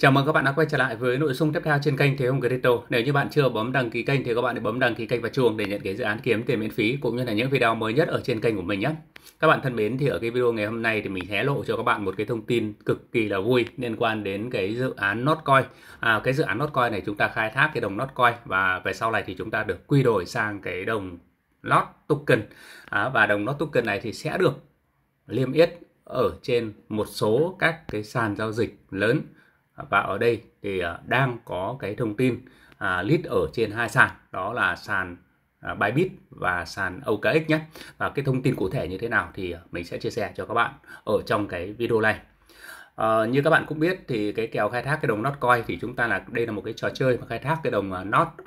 Chào mừng các bạn đã quay trở lại với nội dung tiếp theo trên kênh Thế Hùng Crypto. Nếu như bạn chưa bấm đăng ký kênh thì các bạn hãy bấm đăng ký kênh và chuông để nhận cái dự án kiếm tiền miễn phí cũng như là những video mới nhất ở trên kênh của mình nhé. Các bạn thân mến thì ở cái video ngày hôm nay thì mình hé lộ cho các bạn một cái thông tin cực kỳ là vui liên quan đến cái dự án Notcoin. À, cái dự án Notcoin này chúng ta khai thác cái đồng Notcoin và về sau này thì chúng ta được quy đổi sang cái đồng Lot token à, và đồng Lot token này thì sẽ được liêm yết ở trên một số các cái sàn giao dịch lớn À, và ở đây thì à, đang có cái thông tin à, list ở trên hai sàn đó là sàn Bybit và sàn OKX nhé và cái thông tin cụ thể như thế nào thì mình sẽ chia sẻ cho các bạn ở trong cái video này À, như các bạn cũng biết thì cái kèo khai thác cái đồng coin thì chúng ta là đây là một cái trò chơi mà khai thác cái đồng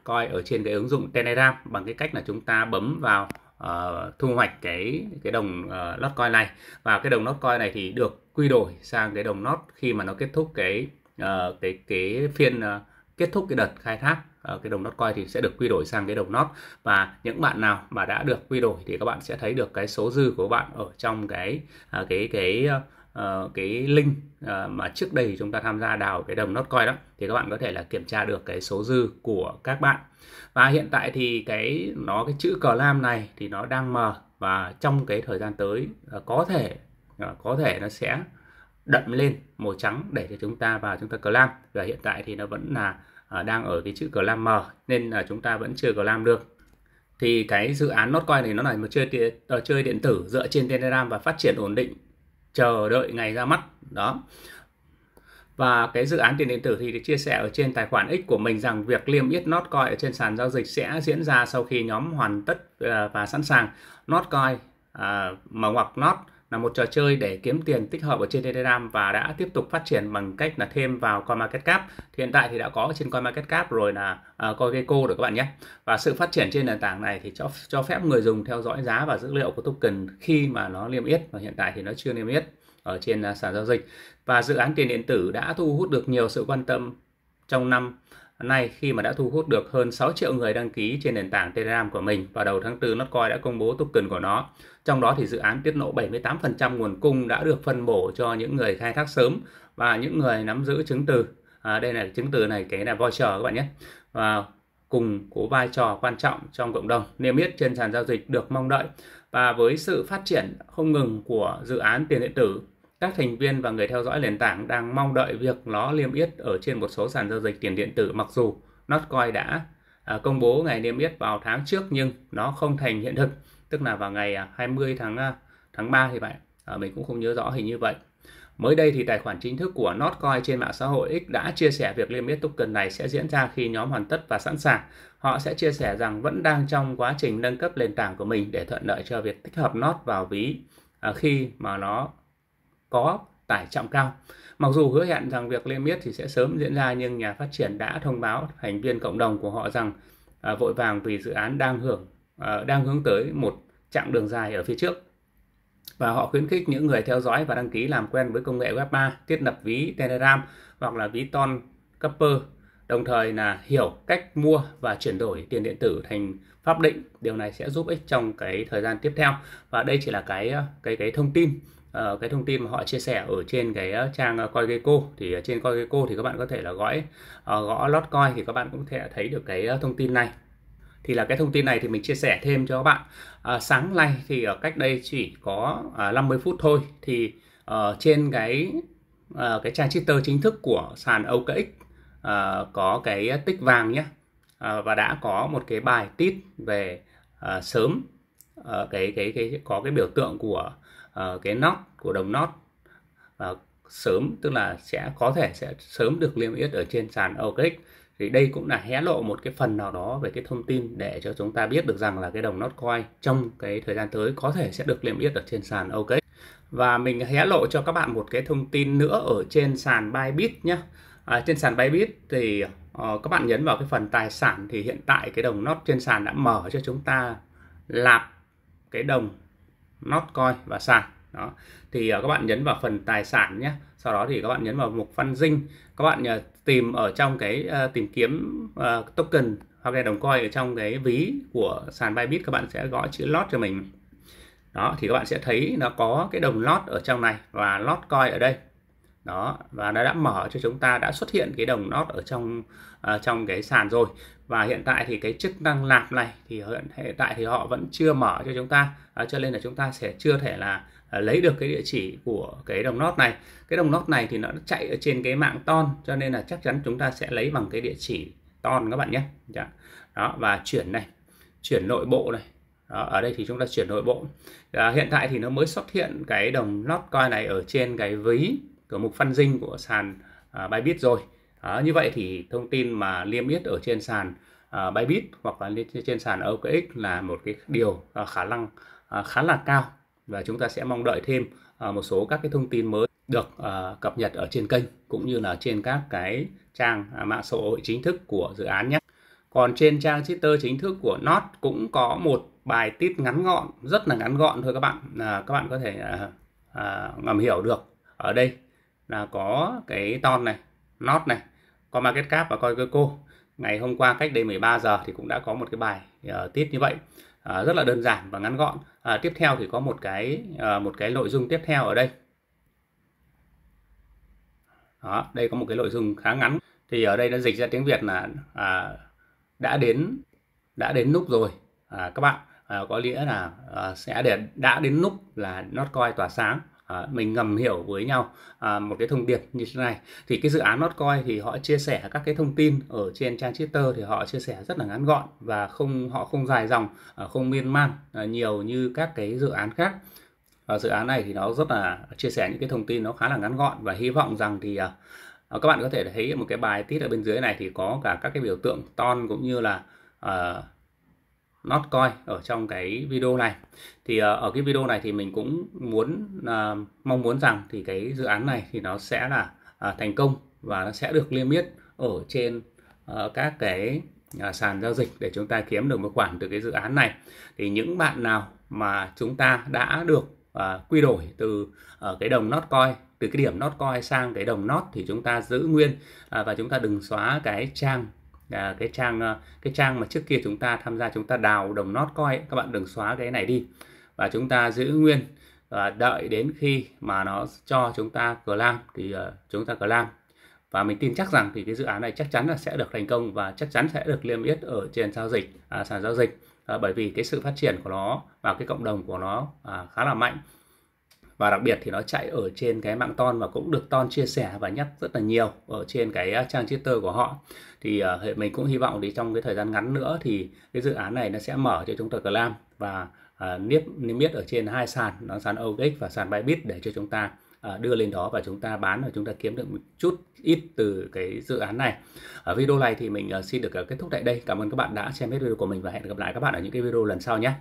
coin ở trên cái ứng dụng Telegram bằng cái cách là chúng ta bấm vào uh, thu hoạch cái cái đồng uh, coin này và cái đồng coin này thì được quy đổi sang cái đồng Not khi mà nó kết thúc cái Ờ, cái cái phiên uh, kết thúc cái đợt khai thác uh, cái đồng nốt thì sẽ được quy đổi sang cái đồng nốt và những bạn nào mà đã được quy đổi thì các bạn sẽ thấy được cái số dư của bạn ở trong cái uh, cái cái uh, cái link uh, mà trước đây chúng ta tham gia đào cái đồng nốt đó thì các bạn có thể là kiểm tra được cái số dư của các bạn và hiện tại thì cái nó cái chữ cờ lam này thì nó đang mờ và trong cái thời gian tới uh, có thể có thể nó sẽ đậm lên màu trắng để cho chúng ta vào chúng ta clam và hiện tại thì nó vẫn là uh, đang ở cái chữ clam mờ nên là chúng ta vẫn chưa clam được thì cái dự án Notcoin này nó là một chơi trò ờ, chơi điện tử dựa trên Telegram và phát triển ổn định chờ đợi ngày ra mắt đó và cái dự án tiền điện tử thì chia sẻ ở trên tài khoản X của mình rằng việc liêm yết Notcoin ở trên sàn giao dịch sẽ diễn ra sau khi nhóm hoàn tất à, và sẵn sàng Notcoin à, mà hoặc Not là một trò chơi để kiếm tiền tích hợp ở trên Telegram và đã tiếp tục phát triển bằng cách là thêm vào CoinMarketCap. Thì hiện tại thì đã có trên CoinMarketCap rồi là uh, à, CoinGecko rồi các bạn nhé. Và sự phát triển trên nền tảng này thì cho cho phép người dùng theo dõi giá và dữ liệu của token khi mà nó niêm yết và hiện tại thì nó chưa niêm yết ở trên à, sàn giao dịch. Và dự án tiền điện tử đã thu hút được nhiều sự quan tâm trong năm Nay khi mà đã thu hút được hơn 6 triệu người đăng ký trên nền tảng Telegram của mình, vào đầu tháng 4 Notcoin đã công bố token của nó. Trong đó thì dự án tiết lộ 78% nguồn cung đã được phân bổ cho những người khai thác sớm và những người nắm giữ chứng từ. À, đây là chứng từ này cái là voucher các bạn nhé. Và cùng có vai trò quan trọng trong cộng đồng niêm yết trên sàn giao dịch được mong đợi và với sự phát triển không ngừng của dự án tiền điện tử các thành viên và người theo dõi nền tảng đang mong đợi việc nó niêm yết ở trên một số sàn giao dịch tiền điện tử mặc dù Notcoin đã à, công bố ngày niêm yết vào tháng trước nhưng nó không thành hiện thực tức là vào ngày 20 à, tháng à, tháng 3 thì vậy mình cũng không nhớ rõ hình như vậy mới đây thì tài khoản chính thức của Notcoin trên mạng xã hội X đã chia sẻ việc liên yết token này sẽ diễn ra khi nhóm hoàn tất và sẵn sàng họ sẽ chia sẻ rằng vẫn đang trong quá trình nâng cấp nền tảng của mình để thuận lợi cho việc tích hợp Not vào ví khi mà nó có tải trọng cao. Mặc dù hứa hẹn rằng việc niêm yết thì sẽ sớm diễn ra nhưng nhà phát triển đã thông báo thành viên cộng đồng của họ rằng à, vội vàng vì dự án đang hưởng à, đang hướng tới một chặng đường dài ở phía trước. Và họ khuyến khích những người theo dõi và đăng ký làm quen với công nghệ web 3, thiết lập ví Telegram hoặc là ví Ton Copper, đồng thời là hiểu cách mua và chuyển đổi tiền điện tử thành pháp định. Điều này sẽ giúp ích trong cái thời gian tiếp theo và đây chỉ là cái cái cái thông tin Ờ, cái thông tin mà họ chia sẻ ở trên cái ờ, trang CoinGecko ờ, thì trên CoinGecko thì các bạn có thể là gõ gõ lót coin thì các bạn cũng có thể thấy được cái thông tin này thì là cái thông tin này thì mình chia sẻ thêm cho các bạn à, sáng nay thì ở cách đây chỉ có à, 50 phút thôi thì ở uh, trên cái uh, cái trang Twitter chính thức của sàn OKX uh, có cái tích vàng nhé à, và đã có một cái bài tít về à, sớm à, cái, cái cái có cái biểu tượng của Ờ, cái nót của đồng nót uh, ờ, sớm tức là sẽ có thể sẽ sớm được niêm yết ở trên sàn OKX thì đây cũng là hé lộ một cái phần nào đó về cái thông tin để cho chúng ta biết được rằng là cái đồng coin trong cái thời gian tới có thể sẽ được niêm yết ở trên sàn OKX và mình hé lộ cho các bạn một cái thông tin nữa ở trên sàn Bybit nhé à, trên sàn Bybit thì uh, các bạn nhấn vào cái phần tài sản thì hiện tại cái đồng Not trên sàn đã mở cho chúng ta lạp cái đồng coin và sàn đó thì uh, các bạn nhấn vào phần tài sản nhé sau đó thì các bạn nhấn vào mục phân dinh các bạn uh, tìm ở trong cái uh, tìm kiếm uh, token hoặc là đồng coin ở trong cái ví của sàn Bybit các bạn sẽ gõ chữ lot cho mình đó thì các bạn sẽ thấy nó có cái đồng lot ở trong này và lot coin ở đây đó và nó đã mở cho chúng ta đã xuất hiện cái đồng nốt ở trong uh, trong cái sàn rồi và hiện tại thì cái chức năng nạp này thì hiện, hiện tại thì họ vẫn chưa mở cho chúng ta uh, cho nên là chúng ta sẽ chưa thể là uh, lấy được cái địa chỉ của cái đồng nốt này cái đồng nốt này thì nó chạy ở trên cái mạng ton cho nên là chắc chắn chúng ta sẽ lấy bằng cái địa chỉ ton các bạn nhé dạ. đó và chuyển này chuyển nội bộ này đó, ở đây thì chúng ta chuyển nội bộ à, hiện tại thì nó mới xuất hiện cái đồng lót coi này ở trên cái ví cửa mục phân dinh của sàn à, Bybit rồi. À, như vậy thì thông tin mà liêm yết ở trên sàn à, Bybit hoặc là trên sàn OKX là một cái điều à, khả năng à, khá là cao và chúng ta sẽ mong đợi thêm à, một số các cái thông tin mới được à, cập nhật ở trên kênh cũng như là trên các cái trang à, mạng xã hội chính thức của dự án nhé. Còn trên trang Twitter chính thức của Not cũng có một bài tít ngắn gọn, rất là ngắn gọn thôi các bạn. À, các bạn có thể à, à, ngầm hiểu được ở đây là có cái ton này not này có market cap và coi cơ cô ngày hôm qua cách đây 13 giờ thì cũng đã có một cái bài uh, ờ, tiết như vậy uh, rất là đơn giản và ngắn gọn uh, tiếp theo thì có một cái uh, một cái nội dung tiếp theo ở đây đó đây có một cái nội dung khá ngắn thì ở đây nó dịch ra tiếng Việt là à, đã đến đã đến lúc rồi à, các bạn à, có nghĩa là à, sẽ để đã đến lúc là nốt coi tỏa sáng à, mình ngầm hiểu với nhau à, một cái thông điệp như thế này thì cái dự án Notcoin thì họ chia sẻ các cái thông tin ở trên trang Twitter thì họ chia sẻ rất là ngắn gọn và không họ không dài dòng à, không miên man à, nhiều như các cái dự án khác và dự án này thì nó rất là chia sẻ những cái thông tin nó khá là ngắn gọn và hy vọng rằng thì à, à các bạn có thể thấy một cái bài tít ở bên dưới này thì có cả các cái biểu tượng ton cũng như là à, Notcoin ở trong cái video này thì ờ, ở cái video này thì mình cũng muốn ờ, mong muốn rằng thì cái dự án này thì nó sẽ là ờ, thành công và nó sẽ được niêm yết ở trên các cái sàn giao dịch để chúng ta kiếm được một khoản từ cái dự án này thì những bạn nào mà chúng ta đã được quy đổi từ uh, cái đồng Notcoin từ cái điểm Notcoin sang cái đồng Not thì chúng ta giữ nguyên và chúng ta đừng xóa cái trang à, cái trang ờ, cái trang mà trước kia chúng ta tham gia chúng ta đào đồng nót coi các bạn đừng xóa cái này đi và chúng ta giữ nguyên và ờ, đợi đến khi mà nó cho chúng ta cờ lam thì uh, chúng ta cờ lam và mình tin chắc rằng thì cái dự án này chắc chắn là sẽ được thành công và chắc chắn sẽ được niêm yết ở trên giao dịch à, sàn giao dịch à, bởi vì cái sự phát triển của nó và cái cộng đồng của nó à, khá là mạnh và đặc biệt thì nó chạy ở trên cái mạng ton và cũng được ton chia sẻ và nhắc rất là nhiều ở trên cái à, trang Twitter của họ thì uh, mình cũng hy vọng thì trong cái thời gian ngắn nữa thì cái dự án này nó sẽ mở cho chúng ta làm và uh, à, niêm niêm yết ở trên hai sàn nó sàn OKX và sàn Bybit để cho chúng ta đưa lên đó và chúng ta bán và chúng ta kiếm được một chút ít từ cái dự án này. Ở video này thì mình xin được kết thúc tại đây. Cảm ơn các bạn đã xem hết video của mình và hẹn gặp lại các bạn ở những cái video lần sau nhé.